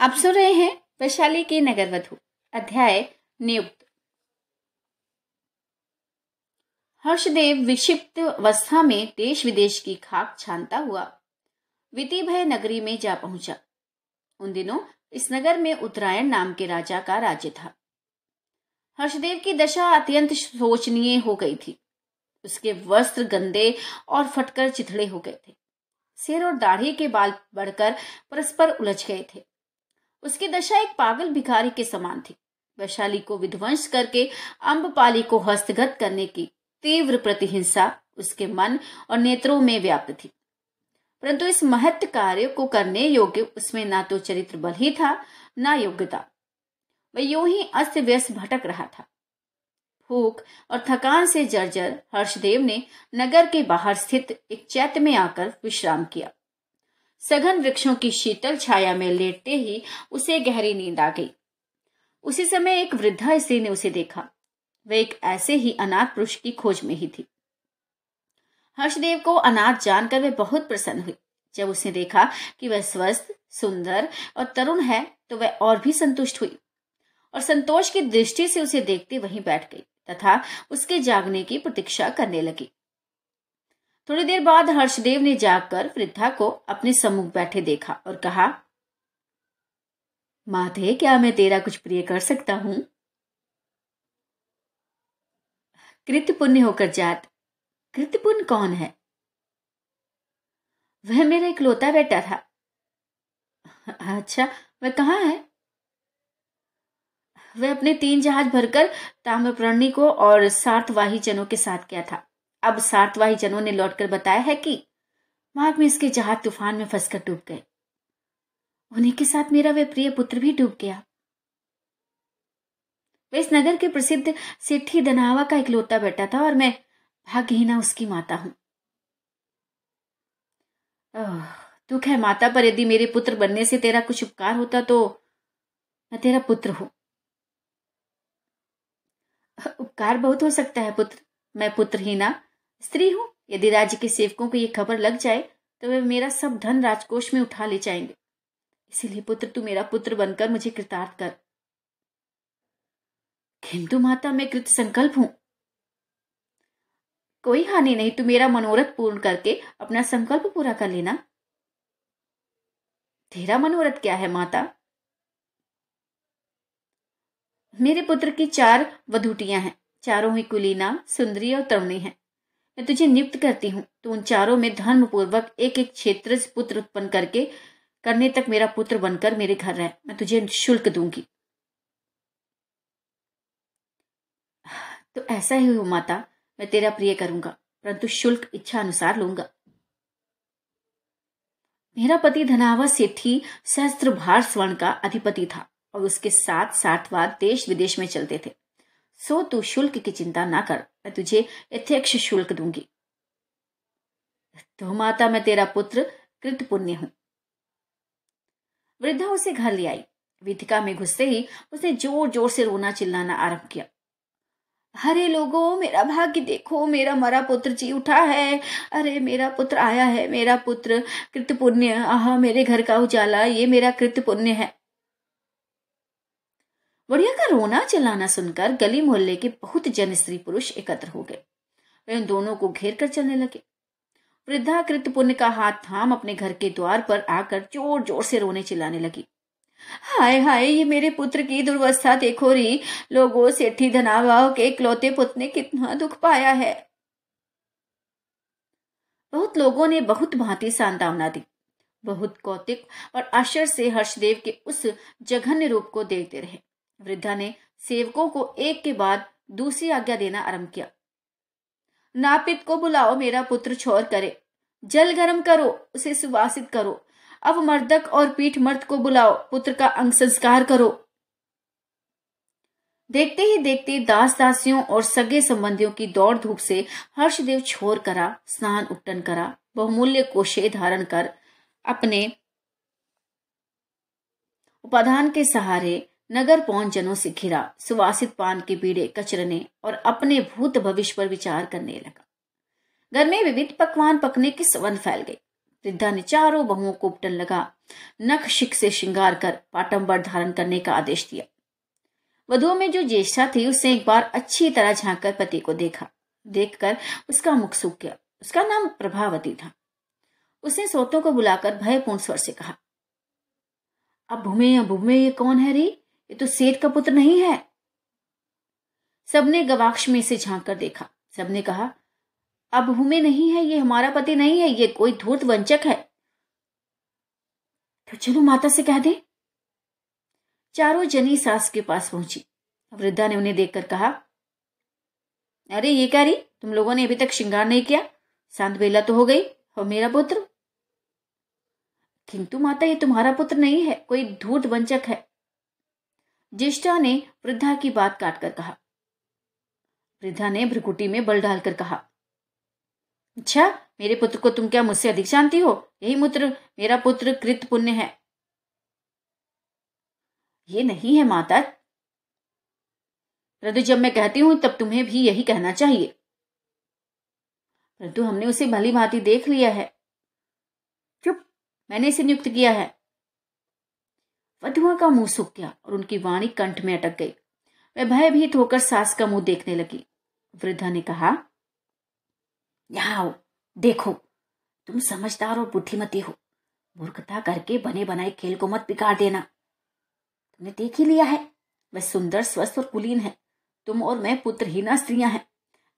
आप सुन रहे हैं वैशाली के नगर वधु अध्याय नियुक्त हर्षदेव विक्षिप्त अवस्था में देश विदेश की खाक छानता हुआ विति भय नगरी में जा पहुंचा उन दिनों इस नगर में उत्तरायण नाम के राजा का राज्य था हर्षदेव की दशा अत्यंत शोचनीय हो गई थी उसके वस्त्र गंदे और फटकर चिथड़े हो गए थे सिर और दाढ़ी के बाल बढ़कर परस्पर उलझ गए थे उसकी दशा एक पागल भिखारी के समान थी वैशाली को विध्वंस करके अम्बपाली को हस्तगत करने की तीव्र प्रतिहिंसा उसके मन और नेत्रों में व्याप्त थी परंतु इस महत्व कार्य को करने योग्य उसमें ना तो चरित्र बल ही था ना योग्यता वह यू ही अस्त व्यस्त भटक रहा था भूख और थकान से जर्जर हर्षदेव ने नगर के बाहर स्थित एक चैत में आकर विश्राम किया सघन वृक्षों की शीतल छाया में लेटते ही उसे गहरी नींद आ गई उसी समय एक वृद्धा स्त्री ने उसे देखा वह एक ऐसे ही अनाथ पुरुष की खोज में ही थी हर्षदेव को अनाथ जानकर वह बहुत प्रसन्न हुई जब उसने देखा कि वह स्वस्थ सुंदर और तरुण है तो वह और भी संतुष्ट हुई और संतोष की दृष्टि से उसे देखते वहीं बैठ गई तथा उसके जागने की प्रतीक्षा करने लगी थोड़ी देर बाद हर्षदेव ने जाकर वृद्धा को अपने सम्मुख बैठे देखा और कहा माधे क्या मैं तेरा कुछ प्रिय कर सकता हूं कृत्य पुण्य होकर जात कृत्य पुण्य कौन है वह मेरा इकलौता बेटा था अच्छा वह कहा है वह अपने तीन जहाज भरकर ताम्रप्रणी को और सार्थवाही जनों के साथ गया था अब सातवाही जनों ने लौटकर बताया है कि मार्ग में इसके जहाज तूफान में फंसकर डूब गए उन्हीं के साथ मेरा वे प्रिय पुत्र भी डूब गया वे इस नगर के प्रसिद्ध सेठी दनावा का लोता बेटा था और मैं भाग्यहीना उसकी माता हूं दुख है माता पर यदि मेरे पुत्र बनने से तेरा कुछ उपकार होता तो मैं तेरा पुत्र हूं उपकार बहुत हो सकता है पुत्र मैं पुत्रहीना स्त्री हूँ यदि राज्य के सेवकों को ये खबर लग जाए तो वे मेरा सब धन राजकोष में उठा ले जाएंगे इसीलिए पुत्र तू मेरा पुत्र बनकर मुझे कृतार्थ कर हिंदु माता मैं कृत संकल्प हूं कोई हानि नहीं तू मेरा मनोरथ पूर्ण करके अपना संकल्प पूरा कर लेना तेरा मनोरथ क्या है माता मेरे पुत्र की चार वधूटियां हैं चारों ही कुलीना सुंदरी और तरुणी हैं मैं तुझे नियुक्त करती हूँ तो उन चारों में धर्म पूर्वक एक एक क्षेत्र से पुत्र उत्पन्न करके करने तक मेरा पुत्र बनकर मेरे घर रहे मैं तुझे शुल्क दूंगी तो ऐसा ही हो माता मैं तेरा प्रिय करूंगा परंतु शुल्क इच्छा अनुसार लूंगा मेरा पति धनावा सेठी सहस्त्र भार स्वर्ण का अधिपति था और उसके साथ सातवा देश विदेश में चलते थे सो तू शुल्क की चिंता ना कर मैं तुझे यथेक्ष शुल्क दूंगी तो माता मैं तेरा पुत्र कृत पुण्य हूं वृद्धा उसे घर ले आई विधिका में घुसते ही उसने जोर जोर से रोना चिल्लाना आरंभ किया अरे लोगो मेरा भाग्य देखो मेरा मरा पुत्र जी उठा है अरे मेरा पुत्र आया है मेरा पुत्र कृत पुण्य आह मेरे घर का उजाला ये मेरा कृत पुण्य है बुढ़िया का रोना चिल्लाना सुनकर गली मोहल्ले के बहुत जन स्त्री पुरुष एकत्र हो गए वे उन दोनों को घेर कर चलने लगे वृद्धा पुण्य का हाथ थाम अपने घर के द्वार पर आकर जोर जोर से रोने चिल्लाने लगी हाय हाय ये मेरे पुत्र की दुर्वस्था देखो री लोगों सेठी धनावा के इकलौते पुत्र ने कितना दुख पाया है बहुत लोगों ने बहुत भांति सांतावना दी बहुत कौतिक और आश्चर्य से हर्षदेव के उस जघन्य रूप को देखते रहे वृद्धा ने सेवकों को एक के बाद दूसरी आज्ञा देना आरंभ किया नापित को बुलाओ मेरा पुत्र छोर करे जल गर्म करो उसे सुवासित करो अब मर्दक और पीठ मर्द को बुलाओ पुत्र का अंग संस्कार करो देखते ही देखते दास दासियों और सगे संबंधियों की दौड़ धूप से हर्षदेव छोर करा स्नान उपटन करा बहुमूल्य कोशे धारण कर अपने उपाधान के सहारे नगर पौन जनों से घिरा सुवासित पान के पीड़े कचरने और अपने भूत भविष्य पर विचार करने लगा घर में विविध पकवान पकने की सवन फैल गई वृद्धा ने चारों बहुओं को उपटन लगा नख शिख से श्रृंगार कर पाटम्बर धारण करने का आदेश दिया वधुओं में जो ज्येष्ठा थी उसने एक बार अच्छी तरह झांक कर पति को देखा देखकर उसका मुख सूख गया उसका नाम प्रभावती था उसने सोतों को बुलाकर भयपूर्ण स्वर से कहा अब भूमे अब भूमे ये कौन है रे ये तो सेठ का पुत्र नहीं है सबने गवाक्ष में से झांक कर देखा सबने कहा अब हमें नहीं है ये हमारा पति नहीं है ये कोई धूर्त वंचक है तो चलो माता से कह दे चारों जनी सास के पास पहुंची वृद्धा ने उन्हें देखकर कहा अरे ये कह रही तुम लोगों ने अभी तक श्रृंगार नहीं किया सांत बेला तो हो गई और मेरा पुत्र किंतु माता ये तुम्हारा पुत्र नहीं है कोई धूर्त वंचक है ज्येष्ठा ने वृद्धा की बात काटकर कहा वृद्धा ने भ्रुकुटी में बल डालकर कहा अच्छा मेरे पुत्र को तुम क्या मुझसे अधिक जानती हो यही मुत्र मेरा पुत्र कृत पुण्य है ये नहीं है माता परंतु जब मैं कहती हूं तब तुम्हें भी यही कहना चाहिए परंतु हमने उसे भली भांति देख लिया है चुप मैंने इसे नियुक्त किया है वधुआ का मुंह सूख गया और उनकी वाणी कंठ में अटक गई वह भयभीत होकर सास का मुंह देखने लगी वृद्धा ने कहा यहां आओ देखो तुम समझदार और बुद्धिमती हो मूर्खता करके बने बनाए खेल को मत बिगाड़ देना तुमने देख ही लिया है वह सुंदर स्वस्थ और कुलीन है तुम और मैं पुत्रहीना स्त्रियां हैं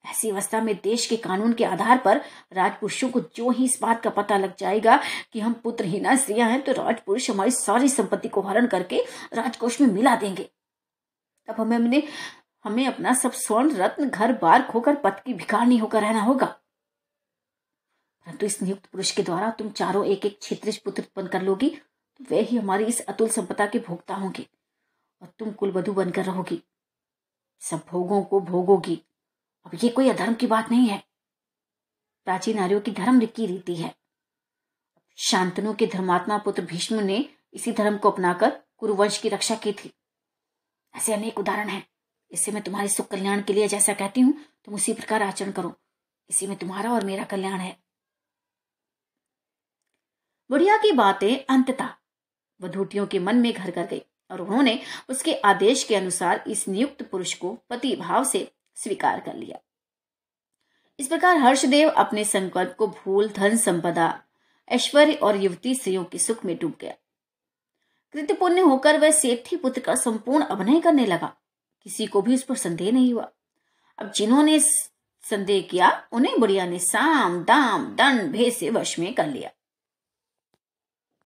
ऐसी अवस्था में देश के कानून के आधार पर राजपुरुषों को जो ही इस बात का पता लग जाएगा कि हम पुत्रहीना स्त्रियां हैं तो राजपुरुष हमारी सारी संपत्ति को हरण करके राजकोष में मिला देंगे तब हमें हमने हमें अपना सब स्वर्ण रत्न घर बार खोकर पथ की भिखारनी होकर रहना होगा परंतु इस नियुक्त पुरुष के द्वारा तुम चारों एक एक क्षेत्रीय पुत्र उत्पन्न कर लोगी तो वे ही हमारी इस अतुल संपदा के भोगता होंगे और तुम कुलवधु बनकर रहोगी सब भोगों को भोगोगी अब ये कोई अधर्म की बात नहीं है प्राचीन आर्यों की धर्म की रीति है शांतनु के धर्मात्मा पुत्र भीष्म ने इसी धर्म को अपनाकर कुरुवंश की रक्षा की थी ऐसे अनेक उदाहरण हैं इससे मैं तुम्हारे सुख कल्याण के लिए जैसा कहती हूँ तुम उसी प्रकार आचरण करो इसी में तुम्हारा और मेरा कल्याण है बुढ़िया की बातें अंतता वधूटियों के मन में घर कर गई और उन्होंने उसके आदेश के अनुसार इस नियुक्त पुरुष को पति भाव से स्वीकार कर लिया इस प्रकार हर्षदेव अपने संकल्प को भूल धन संपदा ऐश्वर्य और युवती स्त्रियों के सुख में डूब गया कृतपुण्य होकर वह सेठी पुत्र का संपूर्ण अभिनय करने लगा किसी को भी उस पर संदेह नहीं हुआ अब जिन्होंने संदेह किया उन्हें बुढ़िया ने साम दाम दंड भेद से वश में कर लिया